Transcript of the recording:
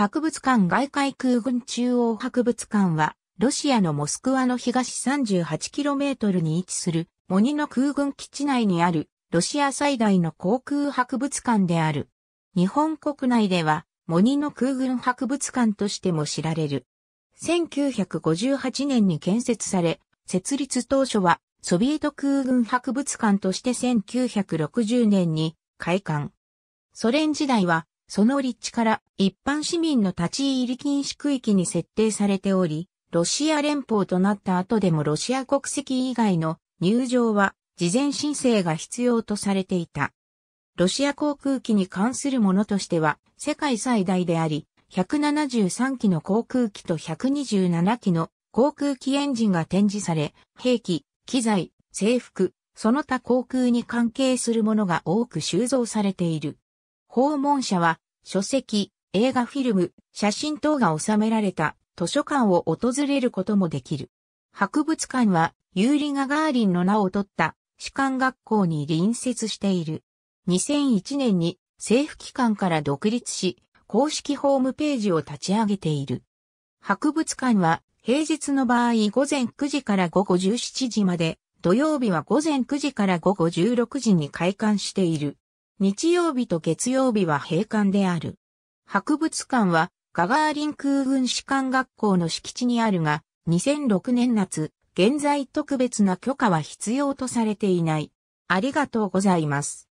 博物館外海空軍中央博物館は、ロシアのモスクワの東 38km に位置する、モニの空軍基地内にある、ロシア最大の航空博物館である。日本国内では、モニの空軍博物館としても知られる。1958年に建設され、設立当初は、ソビエト空軍博物館として1960年に開館。ソ連時代はその立地から一般市民の立ち入り禁止区域に設定されており、ロシア連邦となった後でもロシア国籍以外の入場は事前申請が必要とされていた。ロシア航空機に関するものとしては世界最大であり、173機の航空機と127機の航空機エンジンが展示され、兵器、機材、制服、その他航空に関係するものが多く収蔵されている。訪問者は書籍、映画フィルム、写真等が収められた図書館を訪れることもできる。博物館はユーリ・ガガーリンの名を取った士官学校に隣接している。2001年に政府機関から独立し、公式ホームページを立ち上げている。博物館は平日の場合午前9時から午後17時まで、土曜日は午前9時から午後16時に開館している。日曜日と月曜日は閉館である。博物館はガガーリン空軍士官学校の敷地にあるが、2006年夏、現在特別な許可は必要とされていない。ありがとうございます。